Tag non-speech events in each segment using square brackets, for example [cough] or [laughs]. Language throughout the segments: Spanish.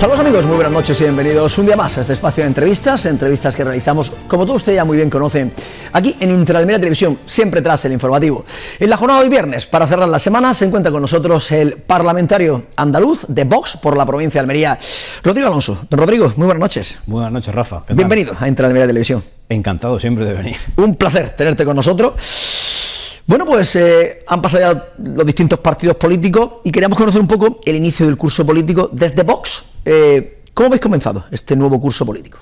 Saludos amigos, muy buenas noches y bienvenidos un día más a este espacio de entrevistas, entrevistas que realizamos, como todos ustedes ya muy bien conocen, aquí en Interalmería Televisión, siempre tras el informativo. En la jornada de hoy viernes, para cerrar la semana, se encuentra con nosotros el parlamentario andaluz de Vox por la provincia de Almería, Rodrigo Alonso. Don Rodrigo, muy buenas noches. Buenas noches, Rafa. Bienvenido a Interalmería Televisión. Encantado siempre de venir. Un placer tenerte con nosotros. Bueno, pues eh, han pasado ya los distintos partidos políticos y queríamos conocer un poco el inicio del curso político desde Vox eh, ¿Cómo habéis comenzado este nuevo curso político?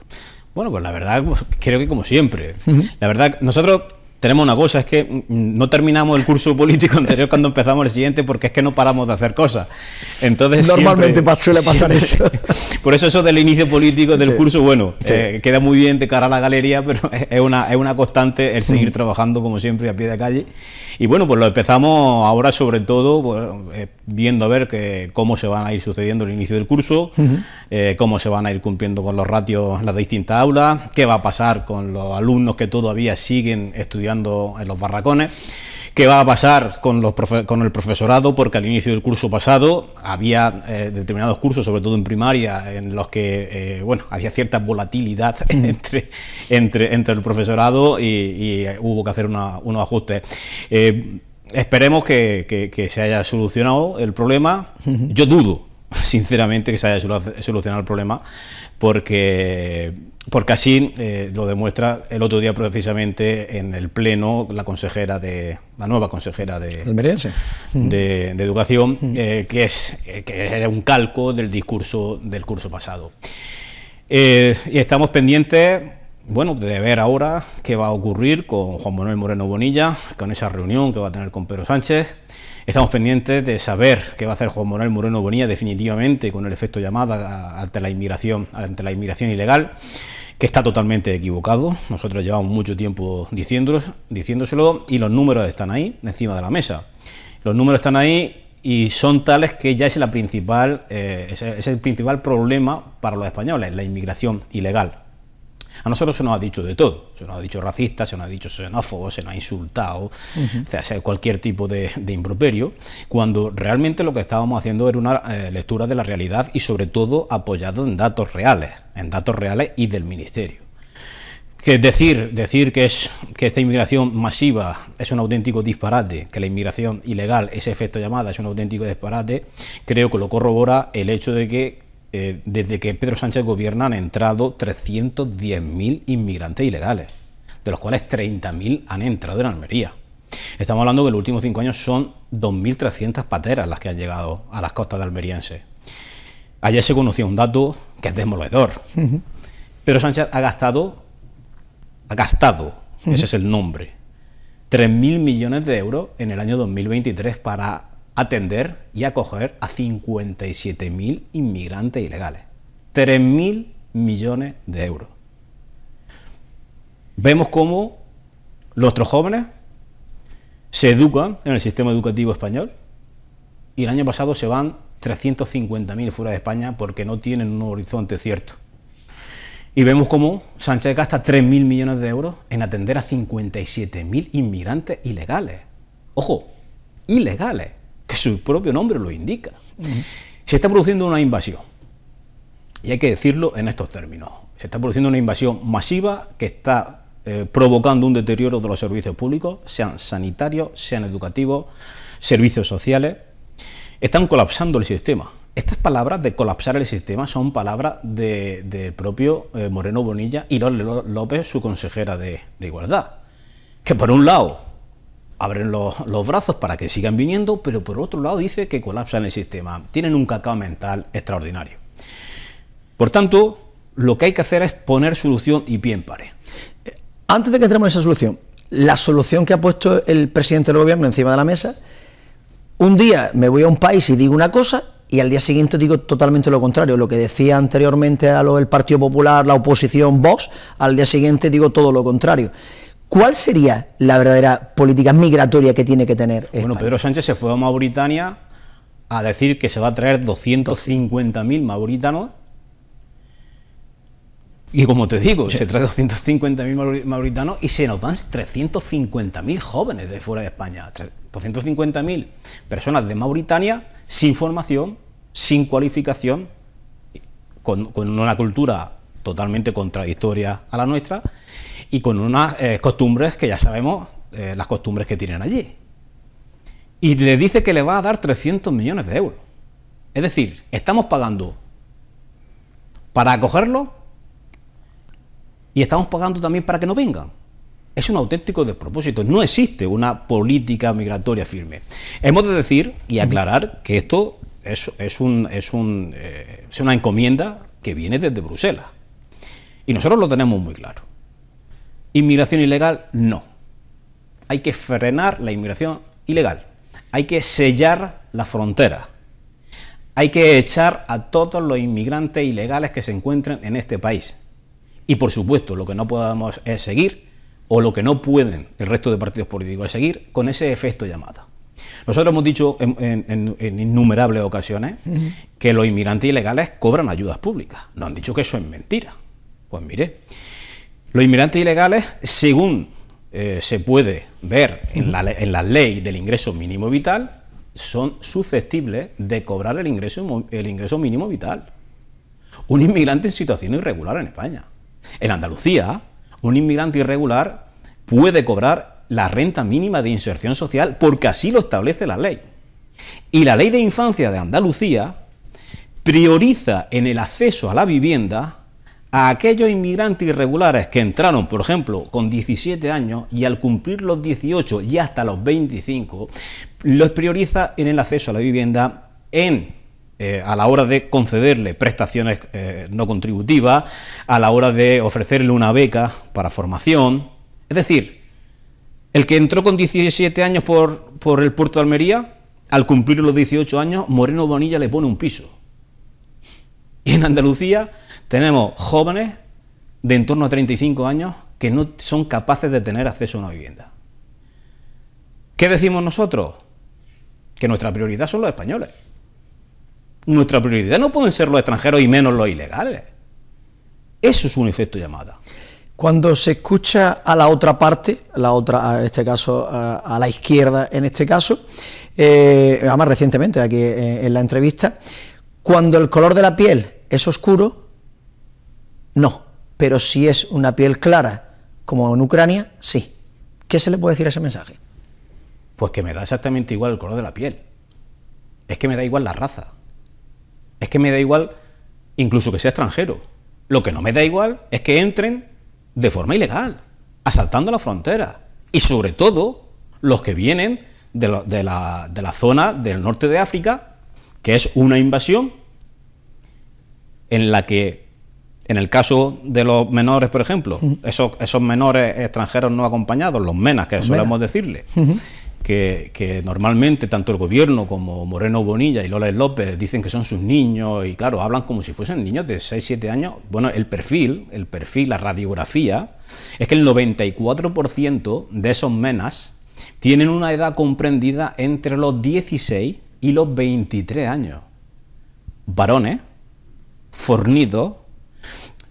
Bueno, pues la verdad, pues, creo que como siempre. La verdad, nosotros tenemos una cosa, es que mm, no terminamos el curso político [laughs] anterior cuando empezamos el siguiente porque es que no paramos de hacer cosas. Entonces Normalmente suele pasar eso. [laughs] Por eso eso del inicio político del curso, bueno, eh, queda muy bien de cara a la galería, pero [laughs] es una, es una constante el seguir trabajando como siempre a pie de calle. Y bueno, pues lo empezamos ahora sobre todo eh, viendo a ver cómo se van a ir sucediendo el inicio del curso, eh, cómo se van a ir cumpliendo con los ratios las distintas aulas, qué va a pasar con los alumnos que todavía siguen estudiando en los barracones qué va a pasar con, los con el profesorado, porque al inicio del curso pasado había eh, determinados cursos, sobre todo en primaria, en los que eh, bueno, había cierta volatilidad [laughs] mm. entre, entre, el profesorado y, eh, hubo que hacer unos ajustes. esperemos que, se haya solucionado el problema. Yo dudo, sinceramente, que se haya solucionado el problema, porque, porque así eh, lo demuestra el otro día precisamente en el Pleno la consejera de la nueva consejera de, Educación, eh, que, es, que era un calco del discurso del curso pasado. Eh, y estamos pendientes bueno, de ver ahora qué va a ocurrir con Juan Manuel Moreno Bonilla, con esa reunión que va a tener con Pedro Sánchez. Estamos pendientes de saber qué va a hacer Juan Manuel Moreno Bonilla definitivamente con el efecto llamada ante la inmigración, ante la inmigración ilegal que está totalmente equivocado. Nosotros llevamos mucho tiempo diciéndoselo y los números están ahí, encima de la mesa. Los números están ahí y son tales que ya es, la principal, eh, es el principal problema para los españoles, la inmigración ilegal. A nosotros se nos ha dicho de todo, se nos ha dicho racista, se nos ha dicho xenófobo, se nos ha insultado, o sea, cualquier tipo de, improperio, cuando realmente lo que estábamos haciendo era una eh, lectura de la realidad y sobre todo apoyado en datos reales, en datos reales y del Ministerio que decir, decir que, es, que esta inmigración masiva es un auténtico disparate, que la inmigración ilegal, ese efecto llamada, es un auténtico disparate, creo que lo corrobora el hecho de que eh, desde que Pedro Sánchez gobierna han entrado 310.000 inmigrantes ilegales, de los cuales 30.000 han entrado en Almería. Estamos hablando que en los últimos cinco años son 2.300 pateras las que han llegado a las costas de almeriense. Ayer se conoció un dato que es demoledor. Pedro Sánchez ha gastado, ha gastado, ese es el nombre, 3.000 millones de euros en el año 2023 para atender y acoger a 57.000 inmigrantes ilegales. 3.000 millones de euros. Vemos cómo nuestros jóvenes se educan en el sistema educativo español y el año pasado se van 350.000 fuera de España porque no tienen un horizonte cierto. Y vemos cómo Sánchez gasta 3.000 millones de euros en atender a 57.000 inmigrantes ilegales. Ojo, ilegales que su propio nombre lo indica. Se está produciendo una invasión, y hay que decirlo en estos términos, se está produciendo una invasión masiva que está eh, provocando un deterioro de los servicios públicos, sean sanitarios, sean educativos, servicios sociales, están colapsando el sistema. Estas palabras de colapsar el sistema son palabras del propio eh, Moreno Bonilla y López, su consejera de Igualdad, que por un lado abren los, brazos para que sigan viniendo, pero por otro lado dice que colapsan el sistema, tienen un cacao mental extraordinario. Por tanto, lo que hay que hacer es poner solución y pie en eh, Antes de que entremos en esa solución, la solución que ha puesto el presidente del gobierno encima de la mesa, un día me voy a un país y digo una cosa y al día siguiente digo totalmente lo contrario, lo que decía anteriormente a lo Partido Popular, la oposición, Vox, al día siguiente digo todo lo contrario. ¿Cuál sería la verdadera política migratoria que tiene que tener? Bueno, Pedro Sánchez se fue a Mauritania a decir que se va a traer 250.000 mauritanos. Y como te digo, se trae 250.000 mauritanos y se nos van 350.000 jóvenes de fuera de España. 250.000 personas de Mauritania sin formación, sin cualificación, con, con una cultura totalmente contradictoria a la nuestra y con unas eh, costumbres que ya sabemos eh, las costumbres que tienen allí. Y le dice que le va a dar 300 millones de euros. Es decir, estamos pagando para acogerlo y estamos pagando también para que no vengan. Es un auténtico despropósito. No existe una política migratoria firme. Hemos de decir y aclarar que esto es, un, es, un, eh, es una encomienda que viene desde Bruselas. Y nosotros lo tenemos muy claro. Inmigración ilegal, no. Hay que frenar la inmigración ilegal. Hay que sellar la frontera. Hay que echar a todos los inmigrantes ilegales que se encuentren en este país. Y por supuesto, lo que no podemos es seguir, o lo que no pueden el resto de partidos políticos es seguir, con ese efecto llamada. Nosotros hemos dicho en, innumerables ocasiones que los inmigrantes ilegales cobran ayudas públicas. Nos han dicho que eso es mentira. Pues mire, los inmigrantes ilegales, según eh, se puede ver en la, ley del ingreso mínimo vital, son susceptibles de cobrar el ingreso, el ingreso mínimo vital. Un inmigrante en situación irregular en España. En Andalucía, un inmigrante irregular puede cobrar la renta mínima de inserción social porque así lo establece la ley. Y la ley de infancia de Andalucía prioriza en el acceso a la vivienda a aquellos inmigrantes irregulares que entraron, por ejemplo, con 17 años y al cumplir los 18 y hasta los 25, los prioriza en el acceso a la vivienda, en eh, a la hora de concederle prestaciones eh, no contributivas, a la hora de ofrecerle una beca para formación. Es decir, el que entró con 17 años por, por el puerto de Almería, al cumplir los 18 años, Moreno Bonilla le pone un piso. Y en Andalucía tenemos jóvenes de en torno a 35 años que no son capaces de tener acceso a una vivienda. ¿Qué decimos nosotros? Que nuestra prioridad son los españoles. Nuestra prioridad no pueden ser los extranjeros y menos los ilegales. Eso es un efecto llamada. Cuando se escucha a la otra parte, la otra, en este caso, a, la izquierda, en este caso, más eh, además recientemente aquí eh, en la entrevista, cuando el color de la piel es oscuro, no, pero si es una piel clara, como en Ucrania, sí. ¿Qué se le puede decir a ese mensaje? Pues que me da exactamente igual el color de la piel. Es que me da igual la raza. Es que me da igual incluso que sea extranjero. Lo que no me da igual es que entren de forma ilegal, asaltando la frontera. Y sobre todo los que vienen de la, zona del norte de África, que es una invasión en la que en el caso de los menores, por ejemplo, esos, menores extranjeros no acompañados, los menas, que solemos decirle, que, que, normalmente tanto el gobierno como Moreno Bonilla y Lola López dicen que son sus niños y claro, hablan como si fuesen niños de 6, 7 años. Bueno, el perfil, el perfil, la radiografía, es que el 94% de esos menas tienen una edad comprendida entre los 16 y los 23 años. Varones, fornidos,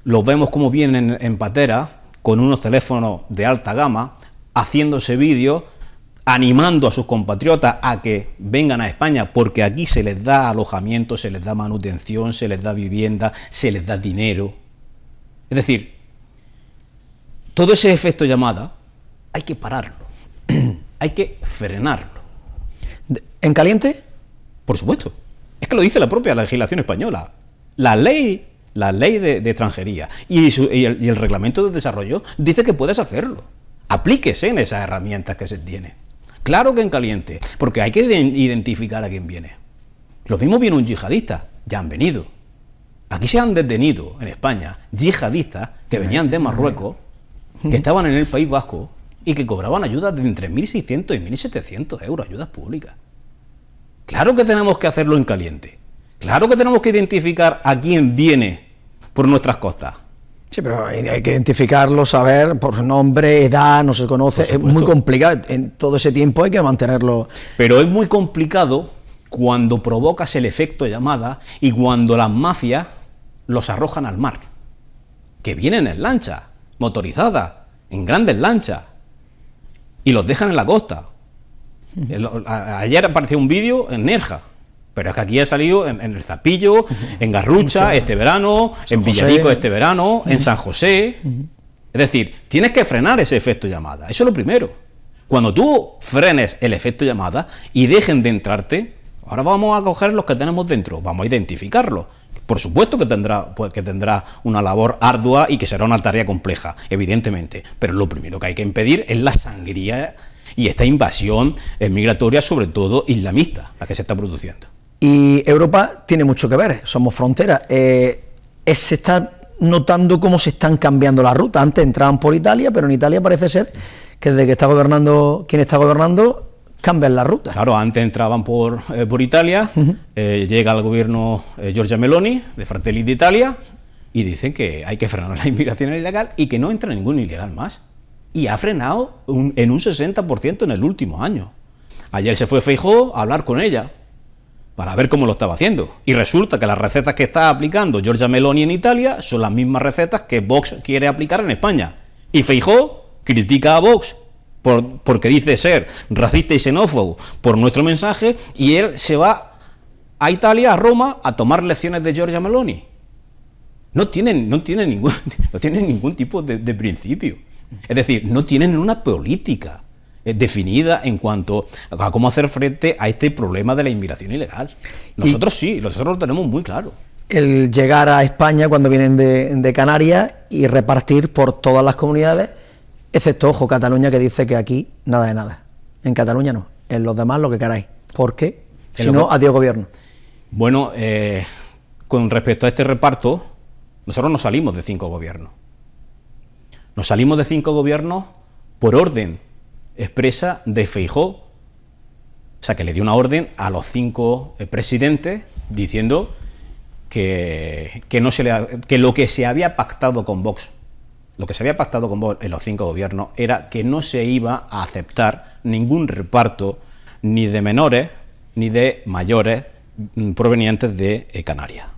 los vemos como vienen en patera con unos teléfonos de alta gama, haciéndose vídeo animando a sus compatriotas a que vengan a España, porque aquí se les da alojamiento, se les da manutención, se les da vivienda, se les da dinero. Es decir, todo ese efecto llamada hay que pararlo, [clears throat] hay que frenarlo. ¿En caliente? Por supuesto. Es que lo dice la propia legislación española. La ley la ley de, extranjería y, el, reglamento de desarrollo dice que puedes hacerlo. Aplíquese en esas herramientas que se tienen. Claro que en caliente, porque hay que identificar a quién viene. Lo mismo viene un yihadista, ya han venido. Aquí se han detenido en España yihadistas que venían de Marruecos, que estaban en el País Vasco y que cobraban ayudas de entre 1.600 y 1.700 euros, ayudas públicas. Claro que tenemos que hacerlo en caliente. Claro que tenemos que identificar a quién viene por nuestras costas. Sí, pero hay que identificarlo, saber por nombre, edad, no se conoce, es muy complicado. En todo ese tiempo hay que mantenerlo. Pero es muy complicado cuando provocas el efecto llamada y cuando las mafias los arrojan al mar. Que vienen en lanchas, motorizadas, en grandes lanchas, y los dejan en la costa. Hmm. Ayer apareció un vídeo en Nerja, pero es que aquí ha salido en, El Zapillo, en Garrucha este, este verano, en Villarico este verano, en San José. Es decir, tienes que frenar ese efecto llamada. Eso es lo primero. Cuando tú frenes el efecto llamada y dejen de entrarte, ahora vamos a coger los que tenemos dentro, vamos a identificarlos. Por supuesto que tendrá, pues, que tendrá una labor ardua y que será una tarea compleja, evidentemente. Pero lo primero que hay que impedir es la sangría y esta invasión eh, migratoria, sobre todo islamista, la que se está produciendo. Y Europa tiene mucho que ver, somos fronteras. Eh, se está notando cómo se están cambiando las rutas. Antes entraban por Italia, pero en Italia parece ser que desde que está gobernando quien está gobernando cambian las rutas. Claro, antes entraban por, eh, por Italia, eh, llega el gobierno Giorgia Meloni de Fratelli Italia... y dicen que hay que frenar la [laughs] inmigración ilegal y que no entra ningún ilegal más. Y ha frenado en un 60% en el último año. Ayer se fue Feijó a hablar con ella para ver cómo lo estaba haciendo. Y resulta que las recetas que está aplicando Giorgia Meloni en Italia son las mismas recetas que Vox quiere aplicar en España. Y Feijó critica a Vox porque dice ser racista y xenófobo por nuestro mensaje y él se va a Italia, a Roma, a tomar lecciones de Giorgia Meloni. No tienen, no ningún, [laughs] no tienen ningún tipo de, de principio. Es decir, no tienen una política. Eh, definida en cuanto a cómo hacer frente a este problema de la inmigración ilegal. Nosotros sí, nosotros lo tenemos muy claro. El llegar a España cuando vienen de, Canarias y repartir por todas las comunidades, excepto, ojo, Cataluña que dice que aquí nada de nada. En Cataluña no, en los demás lo que queráis. ¿Por qué? Si no, adiós gobierno. Bueno, eh, con respecto a este reparto, nosotros no salimos de cinco gobiernos. Nos salimos de cinco gobiernos por orden expresa de Feijó. O sea, que le dio una orden a los cinco eh, presidentes diciendo que, no se le, que lo que se había pactado con Vox, lo que se había pactado con Vox en los cinco gobiernos era que no se iba a aceptar ningún reparto ni de menores ni de mayores mm, provenientes de eh, Canarias.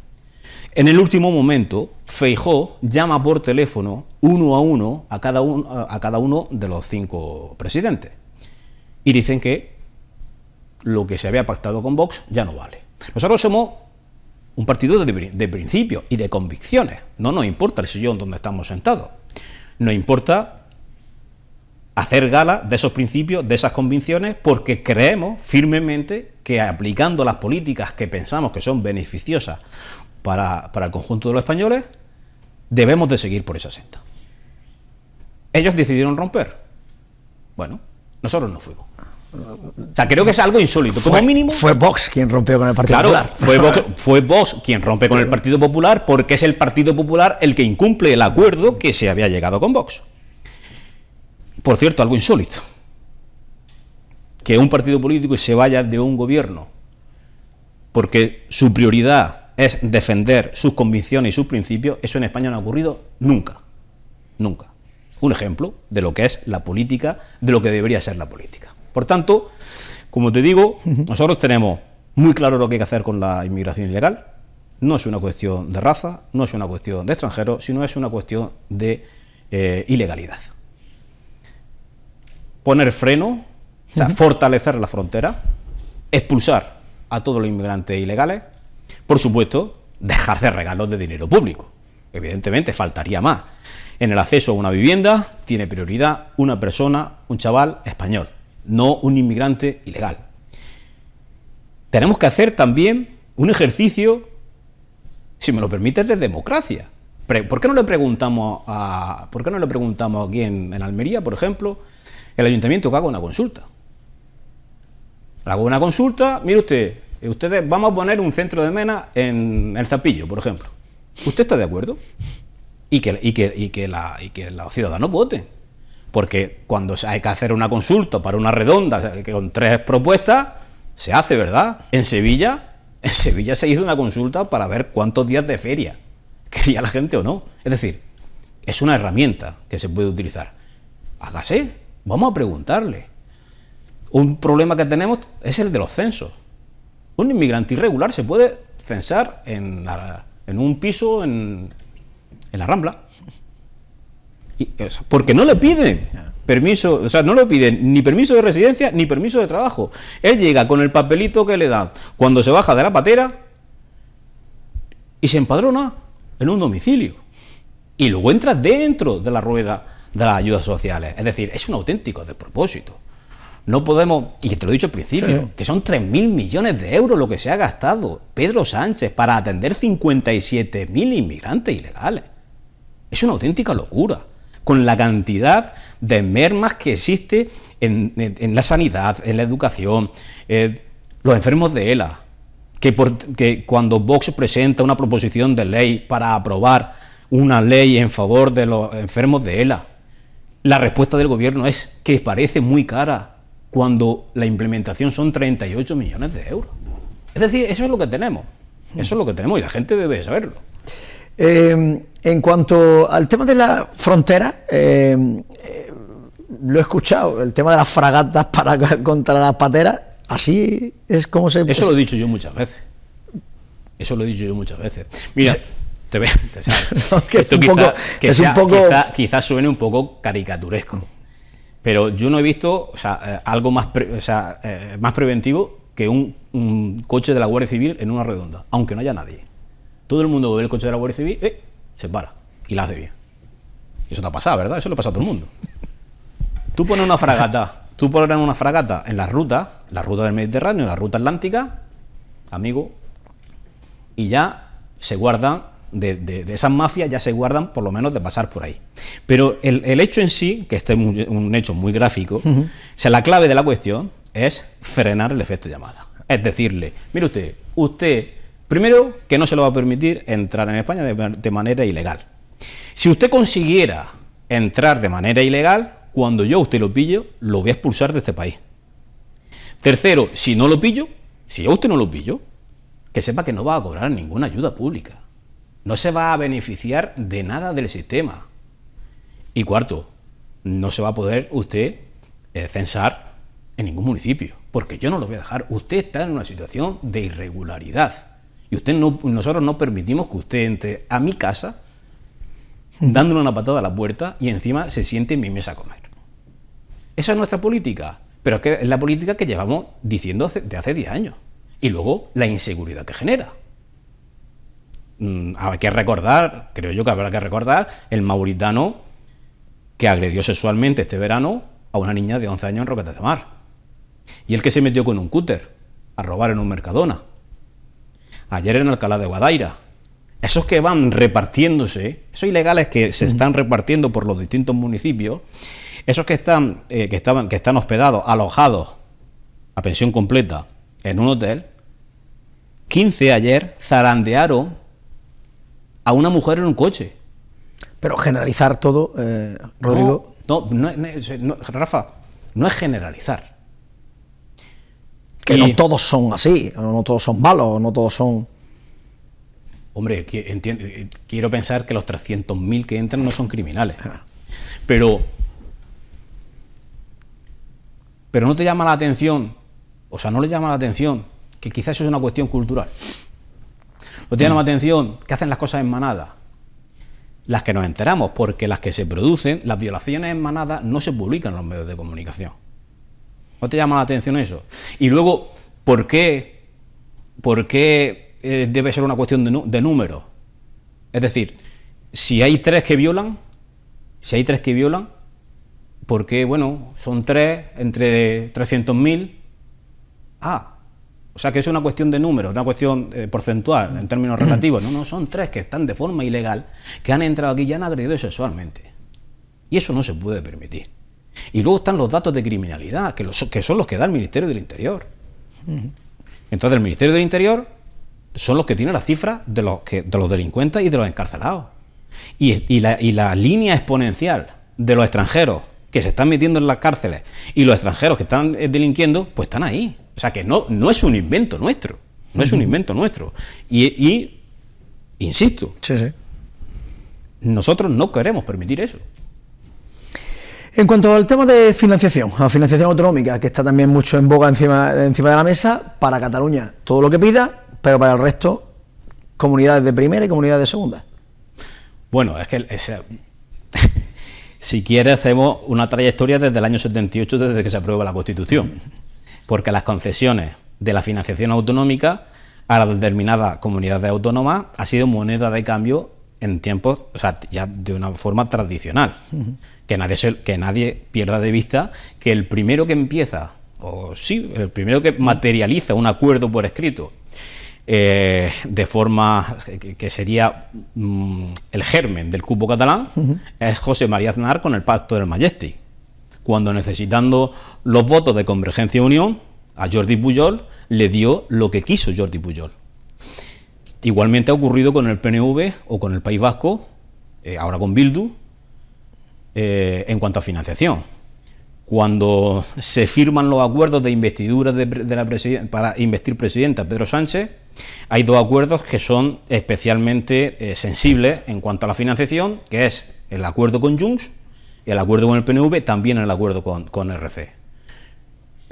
En el último momento, Feijó llama por teléfono uno a uno a cada, uno de los cinco presidentes y dicen que lo que se había pactado con Vox ya no vale. Nosotros somos un partido de, de principios y de convicciones. No nos importa el sillón donde estamos sentados. Nos importa hacer gala de esos principios, de esas convicciones, porque creemos firmemente que aplicando las políticas que pensamos que son beneficiosas para, el conjunto de los españoles, debemos de seguir por esa senda. Ellos decidieron romper. Bueno, nosotros no fuimos. O sea, creo que es algo insólito. Como fue, mínimo. Fue Vox quien rompió con el Partido Popular. Fue [laughs] fue Vox quien rompe con el Partido Popular porque es el Partido Popular el que incumple el acuerdo que se había llegado con Vox. Por cierto, algo insólito. Que un partido político se vaya de un gobierno porque su prioridad es defender sus convicciones y sus principios, eso en España no ha ocurrido nunca, nunca. Un ejemplo de lo que es la política, de lo que debería ser la política. Por tanto, como te digo, nosotros tenemos muy claro lo que hay que hacer con la inmigración ilegal. No es una cuestión de raza, no es una cuestión de extranjeros, sino es una cuestión de eh, ilegalidad. Poner freno, o sea, fortalecer la frontera, expulsar a todos los inmigrantes ilegales, por supuesto, dejar de regalos de dinero público. Evidentemente, faltaría más. En el acceso a una vivienda tiene prioridad una persona, un chaval español, no un inmigrante ilegal. Tenemos que hacer también un ejercicio, si me lo permite de democracia. ¿Por qué no le preguntamos a, ¿por qué no le preguntamos aquí en, Almería, por ejemplo, el ayuntamiento que haga una consulta? Hago una consulta, mire usted, eh, ustedes, vamos a poner un centro de mena en el Zapillo, por ejemplo. ¿Usted está de acuerdo? Y que, y que, y que, la, y que los ciudadanos voten. Porque cuando hay que hacer una consulta para una redonda con tres propuestas, se hace, ¿verdad? En Sevilla, [laughs] en Sevilla se hizo una consulta para ver cuántos días de feria [laughs] quería la gente o no. Es decir, es una herramienta que se puede utilizar. Hágase, vamos a preguntarle. Un problema que tenemos es el de los censos. Un inmigrante irregular se puede censar en, un piso en, la Rambla. porque no le piden permiso, o sea, no le piden ni permiso de residencia ni permiso de trabajo. Él llega con el papelito que le dan cuando se baja de la patera y se empadrona en un domicilio. Y luego entra dentro de la rueda de las ayudas sociales. Es decir, es un auténtico propósito. No podemos, y te lo he dicho al principio, que son 3.000 millones de euros lo que se ha gastado Pedro Sánchez para atender 57.000 inmigrantes ilegales. Es una auténtica locura, con la cantidad de mermas que existe en, la sanidad, en la educación, eh, los enfermos de ELA, que, que cuando Vox presenta una proposición de ley para aprobar una ley en favor de los enfermos de ELA, la respuesta del gobierno es que parece muy cara cuando la implementación son 38 millones de euros. Es decir, eso es lo que tenemos. Eso es lo que tenemos y la gente debe saberlo. Em, en cuanto al tema de la frontera, em, lo he escuchado, el tema de las fragatas [laughs] para, contra las pateras, así es como se... Eso lo he pues dicho yo muchas veces. Eso lo he dicho yo muchas veces. Mira, te, veo, te suene un poco caricaturesco pero yo no he visto eh, algo más, eh, más preventivo que un, coche de la Guardia Civil en una redonda, aunque no haya nadie. Todo el mundo ve el coche de la Guardia Civil, eh, se para y la hace bien. Eso te ha pasado, ¿verdad? Eso le pasa a todo el mundo. Tú pones una fragata, tú pones una fragata en la ruta, la ruta del Mediterráneo, la ruta atlántica, amigo, y ya se guardan de, esas mafias ya se guardan por lo menos de pasar por ahí. Pero el, hecho en sí, que este es un hecho muy gráfico, sea, la clave de la cuestión es frenar el efecto llamada. Es decirle, mire usted, usted, primero que no se lo va a permitir entrar en España de, de manera ilegal. Si usted consiguiera entrar de manera ilegal, cuando yo a usted lo pillo, lo voy a expulsar de este país. Tercero, si no lo pillo, si yo a usted no lo pillo, que sepa que no va a cobrar ninguna ayuda pública no se va a beneficiar de nada del sistema. Y cuarto, no se va a poder usted eh, censar en ningún municipio, porque yo no lo voy a dejar. Usted está en una situación de irregularidad. Y usted nosotros no permitimos que usted entre a mi casa hmm. dándole una patada a la puerta y encima se siente en mi mesa a comer. Esa es nuestra política, pero es que es la política que llevamos diciendo de hace 10 años. Y luego la inseguridad que genera. Mm, hay que recordar, creo yo que habrá que recordar, el mauritano que agredió sexualmente este verano a una niña de 11 años en Roquetas de Mar. Y el que se metió con un cúter a robar en un Mercadona. Ayer en Alcalá de Guadaira. Esos que van repartiéndose, esos ilegales que se están repartiendo por los distintos municipios, esos que están, eh, que estaban, que están hospedados, alojados a pensión completa en un hotel, 15 ayer zarandearon a una mujer en un coche. Pero generalizar todo, eh, Rodrigo. No no, Rafa, no es generalizar. Que no todos son así, no todos son malos, no todos son. Hombre, eh, quiero pensar que los 300.000 que entran no son criminales. Ah. Pero. Pero no te llama la atención, o sea, no le llama la atención que quizás eso es una cuestión cultural. ¿No te llama la atención que hacen las cosas en manada. Las que nos enteramos, porque las que se producen, las violaciones en manada, no se publican en los medios de comunicación. ¿No te llama la atención eso? Y luego, ¿por qué, por qué eh, debe ser una cuestión de, números? número? Es decir, si hay tres que violan, si hay tres que violan, porque, bueno, son tres entre 300.000. Ah, o sea que es una cuestión de números, una cuestión eh, porcentual, en términos relativos. No, no, son tres que están de forma ilegal, que han entrado aquí y han agredido sexualmente. Y eso no se puede permitir. Y luego están los datos de criminalidad, que, son los que da el Ministerio del Interior. Entonces el Ministerio del Interior son los que tienen las cifras de los, delincuentes y de los encarcelados. Y, la, y la línea exponencial de los extranjeros que se están metiendo en las cárceles y los extranjeros que están eh, delinquiendo, pues están ahí. O sea que no, no es un invento nuestro, no es un invento nuestro. Y, insisto, nosotros no queremos permitir eso. En cuanto al tema de financiación, a financiación autonómica, que está también mucho en boga encima, encima de la mesa, para Cataluña todo lo que pida, pero para el resto comunidades de primera y comunidades de segunda. Bueno, es que [laughs] si quiere hacemos una trayectoria desde el año 78, desde que se aprueba la Constitución porque las concesiones de la financiación autonómica a las determinadas comunidades autónomas ha sido moneda de cambio en tiempos, o sea, ya de una forma tradicional. que, nadie que nadie pierda de vista que el primero que empieza, o sí, el primero que materializa un acuerdo por escrito, eh, de forma que, sería mm, el germen del cupo catalán, es José María Aznar con el pacto del Majestic cuando necesitando los votos de Convergencia Unión, a Jordi Pujol le dio lo que quiso Jordi Pujol. Igualmente ha ocurrido con el PNV o con el País Vasco, eh, ahora con Bildu, eh, en cuanto a financiación. Cuando se firman los acuerdos de investidura de, la para investir presidenta Pedro Sánchez, hay dos acuerdos que son especialmente eh, sensibles en cuanto a la financiación, que es el acuerdo con Junts el acuerdo con el PNV, también el acuerdo con, RC.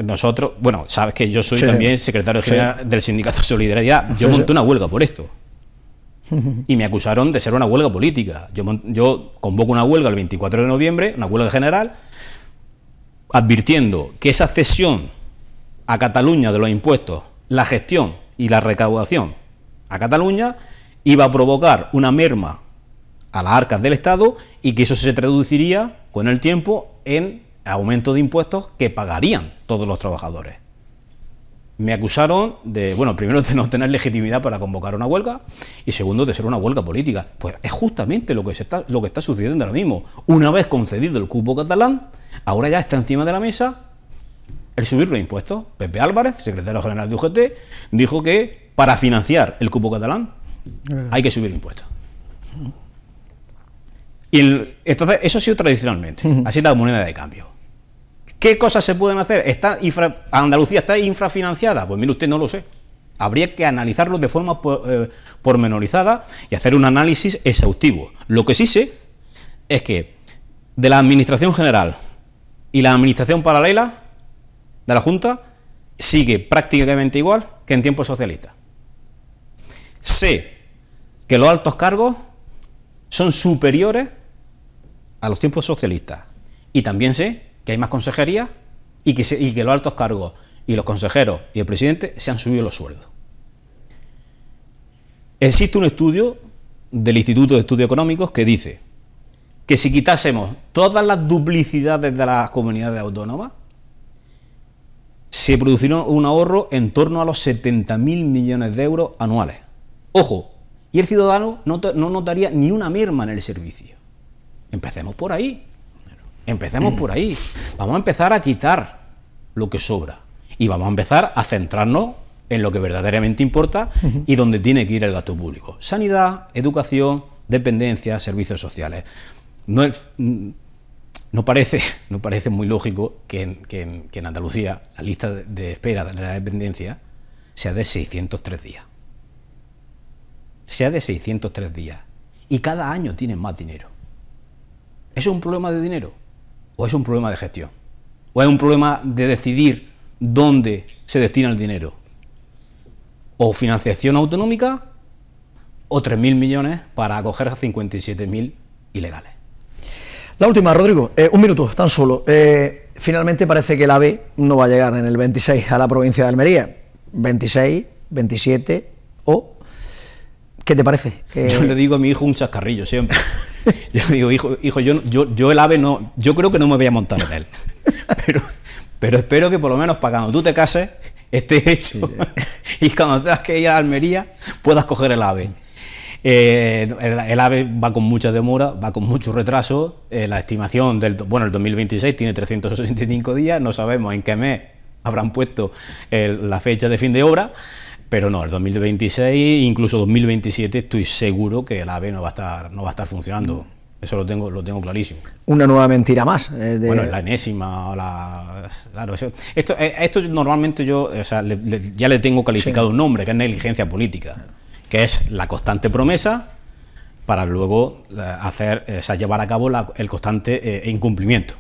Nosotros, bueno, sabes que yo soy también secretario general del Sindicato de Solidaridad. Yo monté una huelga por esto. [laughs] Y me acusaron de ser una huelga política. Yo, yo convoco una huelga el 24 de noviembre, una huelga general, advirtiendo que esa cesión a Cataluña de los impuestos, la gestión y la recaudación a Cataluña iba a provocar una merma a las arcas del Estado y que eso se traduciría con el tiempo en aumento de impuestos que pagarían todos los trabajadores. Me acusaron de, bueno, primero de no tener legitimidad para convocar una huelga y segundo de ser una huelga política. Pues es justamente lo que, está, lo que está sucediendo ahora mismo. Una vez concedido el cupo catalán, ahora ya está encima de la mesa el subir los impuestos. Pepe Álvarez, secretario general de UGT, dijo que para financiar el cupo catalán eh. hay que subir impuestos. Y entonces, eso ha sido tradicionalmente, Así -huh. la moneda de cambio. ¿Qué cosas se pueden hacer? ¿Está ¿Andalucía está infrafinanciada? Pues mire usted, no lo sé. Habría que analizarlo de forma pues, eh, pormenorizada y hacer un análisis exhaustivo. Lo que sí sé es que de la Administración General y la Administración Paralela de la Junta sigue prácticamente igual que en tiempos socialistas. Sé que los altos cargos son superiores a los tiempos socialistas. Y también sé que hay más consejerías y que, y que los altos cargos y los consejeros y el presidente se han subido los sueldos. Existe un estudio del Instituto de Estudios Económicos que dice que si quitásemos todas las duplicidades de las comunidades autónomas, se produciría un ahorro en torno a los 70.000 millones de euros anuales. Ojo, y el ciudadano no, notaría ni una merma en el servicio. Empecemos por ahí. Empecemos por ahí. Vamos a empezar a quitar lo que sobra y vamos a empezar a centrarnos en lo que verdaderamente importa y donde tiene que ir el gasto público. Sanidad, educación, dependencia, servicios sociales. No, es, mm, no, parece, [laughs] no parece muy lógico que en Andalucía la lista de espera de la dependencia sea de 603 días sea de 603 días y cada año tienen más dinero. ¿Es un problema de dinero o es un problema de gestión? ¿O es un problema de decidir dónde se destina el dinero? ¿O financiación autonómica o 3.000 millones para acoger a 57.000 ilegales? La última, Rodrigo, eh, un minuto tan solo. Eh, finalmente parece que el AVE no va a llegar en el 26 a la provincia de Almería. 26, 27, ¿Qué te parece? Yo le digo a mi hijo un chascarrillo siempre. [laughs] Yo digo, hijo, hijo yo, yo, el ave no, yo creo que no me voy a montar en él. [laughs] Pero, espero que por lo menos para cuando tú te cases esté hecho. [laughs] Y cuando tengas que ir a Almería puedas coger el ave. Eh, el, AVE va con mucha demora va con mucho retraso. Eh, la estimación del bueno, el 2026 tiene 365 días, no sabemos en qué mes habrán puesto la fecha de fin de obra. Pero no, el 2026, incluso 2027, estoy seguro que el AVE no va a estar, no va a estar funcionando. Mm. Eso lo tengo, lo tengo clarísimo. Una nueva mentira más. Eh, de... Bueno, la enésima, la... Claro, eh, esto, normalmente yo ya le tengo calificado un nombre, que es negligencia política, que es la constante promesa para luego eh, hacer, llevar a cabo el constante incumplimiento.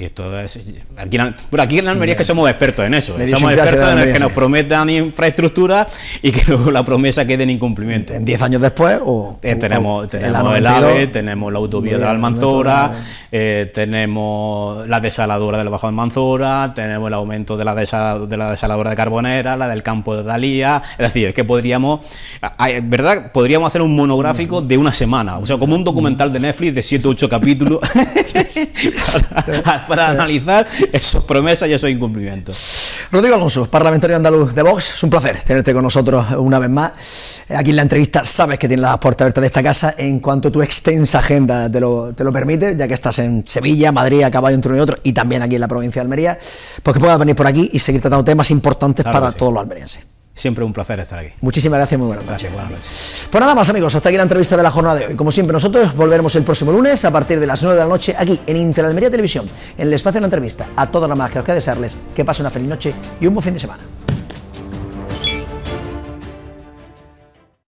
Y esto es. Aquí en, aquí Almería es que somos expertos en eso. Somos expertos en el que nos prometan infraestructura y que [laughs] luego la promesa quede en incumplimiento. ¿En 10 años después? o eh, Tenemos, el, AVE, tenemos la autovía de la Almanzora, eh, tenemos la desaladora del Bajo de Almanzora, tenemos el aumento de la, de la desaladora de Carbonera, la del campo de Dalía. Es decir, es que podríamos. ¿Verdad? Podríamos hacer un monográfico de una semana. O sea, como un documental de Netflix de 7 o 8 capítulos. [laughs] [laughs] para analizar esas promesas y esos incumplimientos. Rodrigo Alonso, parlamentario andaluz de Vox, es un placer tenerte con nosotros una vez más. Aquí en la entrevista sabes que tienes las puertas abiertas de esta casa en cuanto tu extensa agenda te lo, permite, ya que estás en Sevilla, Madrid, a caballo entre uno y otro, y también aquí en la provincia de Almería, pues que puedas venir por aquí y seguir tratando temas importantes para todos los almerienses. Siempre un placer estar aquí. Muchísimas gracias, muy buenas noches. Pues nada más, amigos, hasta aquí la entrevista de la jornada de hoy. Como siempre, nosotros volveremos el próximo lunes a partir de las 9 de la noche aquí en Interalmería Televisión, en el espacio de la entrevista. A todas las más que os queda desearles que pasen una feliz noche y un buen fin de semana.